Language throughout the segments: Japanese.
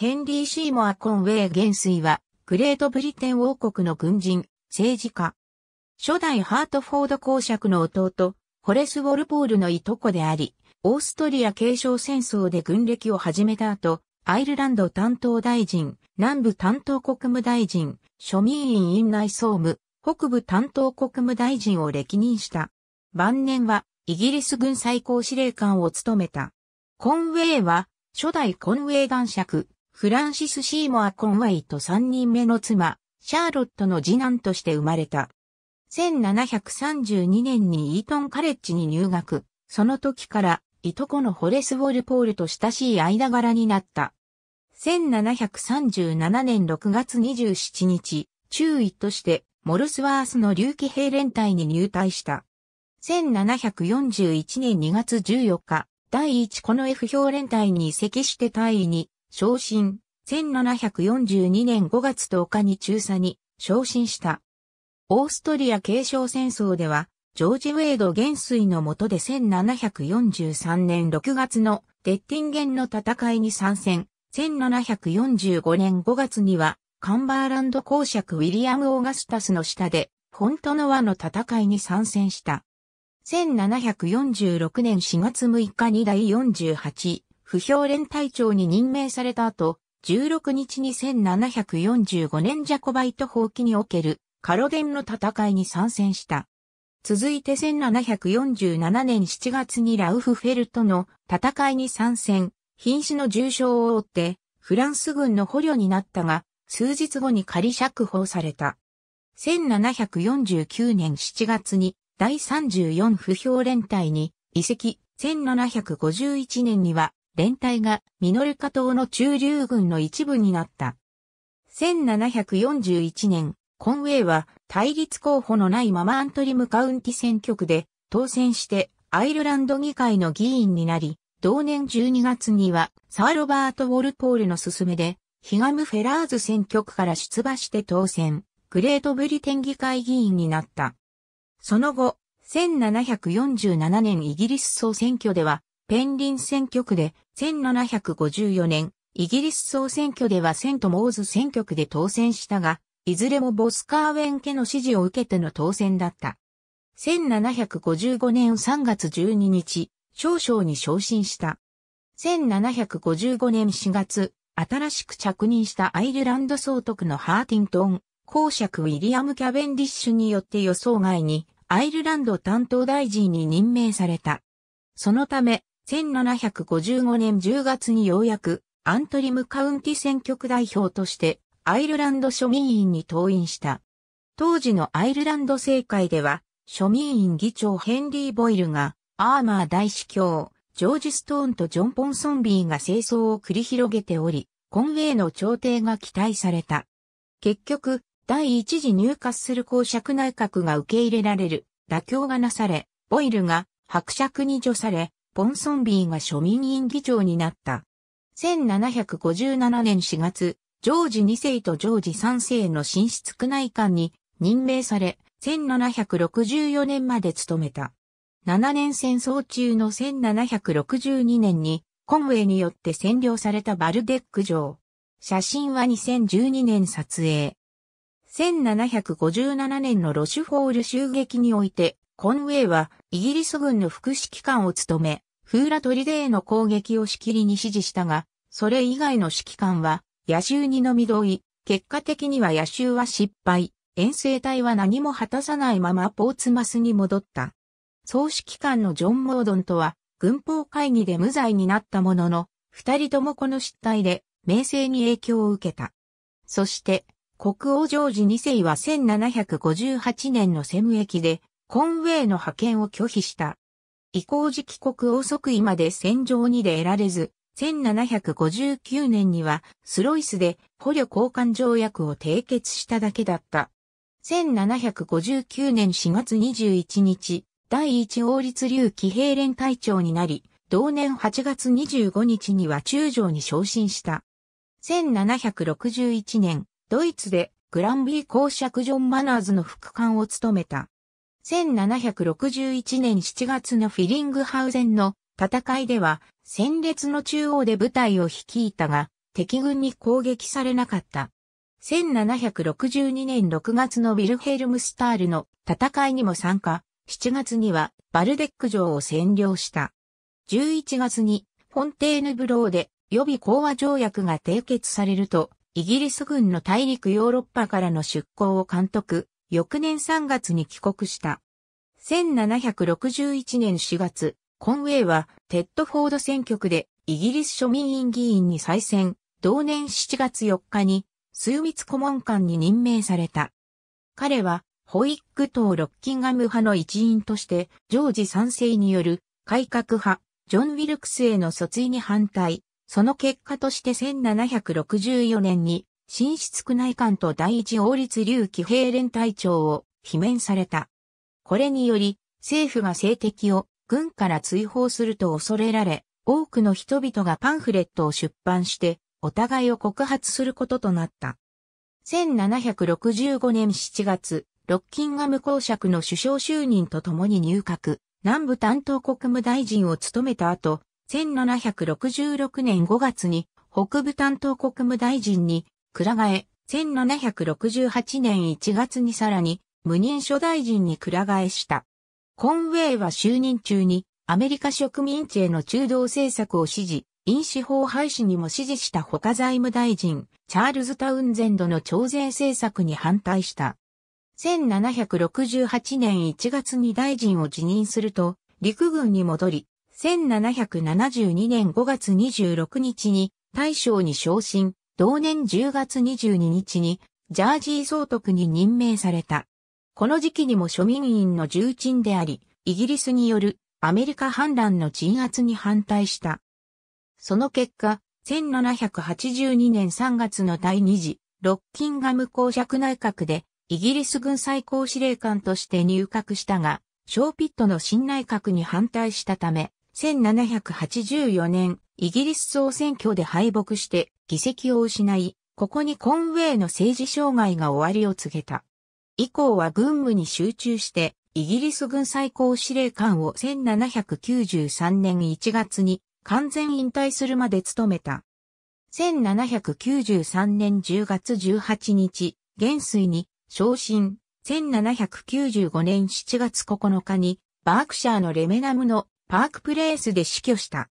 ヘンリー・シーモア・コンウェイ元帥は、グレートブリテン王国の軍人、政治家。初代ハートフォード公爵の弟、ホレス・ウォルポールのいとこであり、オーストリア継承戦争で軍歴を始めた後、アイルランド担当大臣、南部担当国務大臣、庶民院院内総務、北部担当国務大臣を歴任した。晩年は、イギリス軍最高司令官を務めた。コンウェイは、初代コンウェイ男爵、フランシス・シーモア・コンワイと3人目の妻、シャーロットの次男として生まれた。1732年にイートンカレッジに入学、その時からいとこのホレス・ウォルポールと親しい間柄になった。1737年6月27日、中尉としてモルスワースの竜気兵連隊に入隊した。1741年2月14日、第1この F 表連隊に移籍して隊員に昇進、1742年5月10日に中佐に昇進した。オーストリア継承戦争では、ジョージ・ウェイド元帥のもとで1743年6月のデッティンゲンの戦いに参戦。1745年5月には、カンバーランド公爵ウィリアム・オーガスタスの下で、フォントノワの戦いに参戦した。1746年4月6日に第48不評連隊長に任命された後、16日に1745年ジャコバイト放棄におけるカロデンの戦いに参戦した。続いて1747年7月にラウフフェルトの戦いに参戦、瀕死の重傷を負って、フランス軍の捕虜になったが、数日後に仮釈放された。1749年7月に第34不評連隊に移籍、1751年には連隊がミノルカ島の中流軍の一部になった。1741年、コンウェイは対立候補のないままアントリムカウンティ選挙区で当選してアイルランド議会の議員になり、同年12月にはサー・ロバート・ウォルポールの勧めで、ヒガム・フェラーズ選挙区から出馬して当選、グレートブリテン議会議員になった。その後、1747年イギリス総選挙ではペンリン選挙区で、1754年、イギリス総選挙ではセントモーズ選挙区で当選したが、いずれもボスカーウェン家の支持を受けての当選だった。1755年3月12日、少将に昇進した。1755年4月、新しく着任したアイルランド総督のハーティントン、公爵ウィリアム・キャベンディッシュによって予想外に、アイルランド担当大臣に任命された。そのため、1755年10月にようやくアントリムカウンティ選挙区代表としてアイルランド庶民院に登院した。当時のアイルランド政界では庶民院議長ヘンリー・ボイルがアーマー大司教、ジョージ・ストーンとジョン・ポンソンビーが清掃を繰り広げており、今への調停が期待された。結局、第一次入荷する公爵内閣が受け入れられる妥協がなされ、ボイルが伯爵に除され、ポンソンビーが庶民院議長になった。1757年4月、ジョージ2世とジョージ3世の寝室区内官に任命され、1764年まで務めた。7年戦争中の1762年に、コンウェイによって占領されたバルデック城。写真は2012年撮影。1757年のロシュフォール襲撃において、コンウェイはイギリス軍の副指揮官を務め、フーラトリデーの攻撃をしきりに指示したが、それ以外の指揮官は、野衆にのみ同意、結果的には野衆は失敗、遠征隊は何も果たさないままポーツマスに戻った。総指揮官のジョン・モードンとは、軍法会議で無罪になったものの、二人ともこの失態で、名声に影響を受けた。そして、国王ジョージ2世は1758年のム駅で、コンウェイの派遣を拒否した。移行時帰国王即位まで戦場に出られず、1759年にはスロイスで捕虜交換条約を締結しただけだった。1759年4月21日、第一王立流騎兵連隊長になり、同年8月25日には中将に昇進した。1761年、ドイツでグランビー公爵ジョン・マナーズの副官を務めた。1761年7月のフィリングハウゼンの戦いでは、戦列の中央で部隊を率いたが、敵軍に攻撃されなかった。1762年6月のウィルヘルムスタールの戦いにも参加、7月にはバルデック城を占領した。11月にフォンテーヌブローで予備講和条約が締結されると、イギリス軍の大陸ヨーロッパからの出港を監督、翌年3月に帰国した。1761年4月、コンウェイはテッドフォード選挙区でイギリス庶民院議員に再選、同年7月4日に数密顧問官に任命された。彼はホイッグ党ロッキンガム派の一員として、ジョージ三世による改革派、ジョン・ウィルクスへの訴追に反対、その結果として1764年に新室区内官と第一王立竜騎兵連隊長を罷免された。これにより、政府が政敵を軍から追放すると恐れられ、多くの人々がパンフレットを出版して、お互いを告発することとなった。1765年7月、ロッキンガム公爵の首相就任とともに入閣、南部担当国務大臣を務めた後、1766年5月に北部担当国務大臣に倉替え、1768年1月にさらに無任所大臣に倉替えした。コンウェイは就任中にアメリカ植民地への中道政策を支持、飲酒法廃止にも支持した他財務大臣、チャールズ・タウンゼンドの徴税政策に反対した。1768年1月に大臣を辞任すると、陸軍に戻り、1772年5月26日に大将に昇進、同年10月22日にジャージー総督に任命された。この時期にも庶民院の重鎮であり、イギリスによるアメリカ反乱の鎮圧に反対した。その結果、1782年3月の第2次、ロッキンガム公爵内閣で、イギリス軍最高司令官として入閣したが、ショーピットの新内閣に反対したため、1784年、イギリス総選挙で敗北して、議席を失い、ここにコンウェイの政治障害が終わりを告げた。以降は軍務に集中して、イギリス軍最高司令官を1793年1月に完全引退するまで務めた。1793年10月18日、元帥に昇進。1795年7月9日にバークシャーのレメナムのパークプレースで死去した。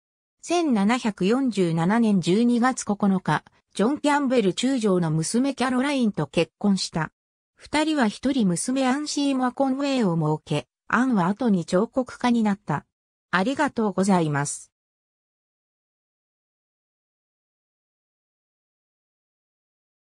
1747年12月9日、ジョン・キャンベル中将の娘キャロラインと結婚した。二人は一人娘アンシーマ・コンウェイを設け、アンは後に彫刻家になった。ありがとうございます。